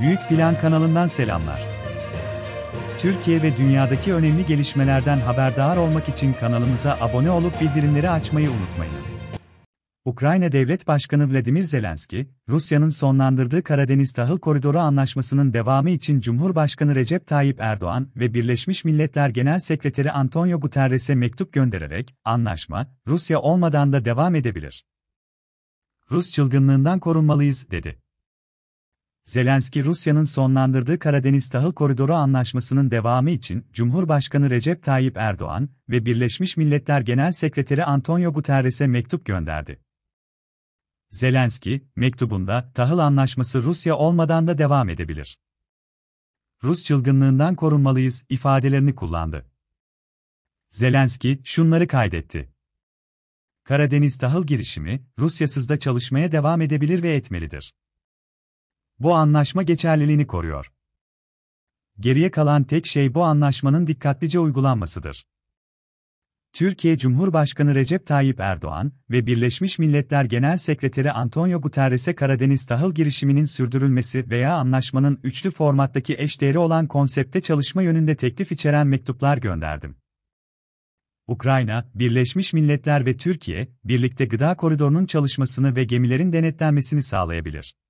Büyük Plan kanalından selamlar. Türkiye ve dünyadaki önemli gelişmelerden haberdar olmak için kanalımıza abone olup bildirimleri açmayı unutmayınız. Ukrayna Devlet Başkanı Vladimir Zelenski, Rusya'nın sonlandırdığı Karadeniz Tahıl Koridoru Anlaşması'nın devamı için Cumhurbaşkanı Recep Tayyip Erdoğan ve Birleşmiş Milletler Genel Sekreteri Antonio Guterres'e mektup göndererek, anlaşma, Rusya olmadan da devam edebilir. Rus çılgınlığından korunmalıyız, dedi. Zelenski Rusya'nın sonlandırdığı Karadeniz Tahıl Koridoru Anlaşması'nın devamı için Cumhurbaşkanı Recep Tayyip Erdoğan ve Birleşmiş Milletler Genel Sekreteri Antonio Guterres'e mektup gönderdi. Zelenski, mektubunda tahıl anlaşması Rusya olmadan da devam edebilir. Rus çılgınlığından korunmalıyız ifadelerini kullandı. Zelenski şunları kaydetti. Karadeniz tahıl girişimi Rusyasız da çalışmaya devam edebilir ve etmelidir. Bu anlaşma geçerliliğini koruyor. Geriye kalan tek şey bu anlaşmanın dikkatlice uygulanmasıdır. Türkiye Cumhurbaşkanı Recep Tayyip Erdoğan ve Birleşmiş Milletler Genel Sekreteri Antonio Guterres'e Karadeniz tahıl girişiminin sürdürülmesi veya anlaşmanın üçlü formattaki eşdeğeri olan konsepte çalışma yönünde teklif içeren mektuplar gönderdim. Ukrayna, Birleşmiş Milletler ve Türkiye birlikte gıda koridorunun çalışmasını ve gemilerin denetlenmesini sağlayabilir.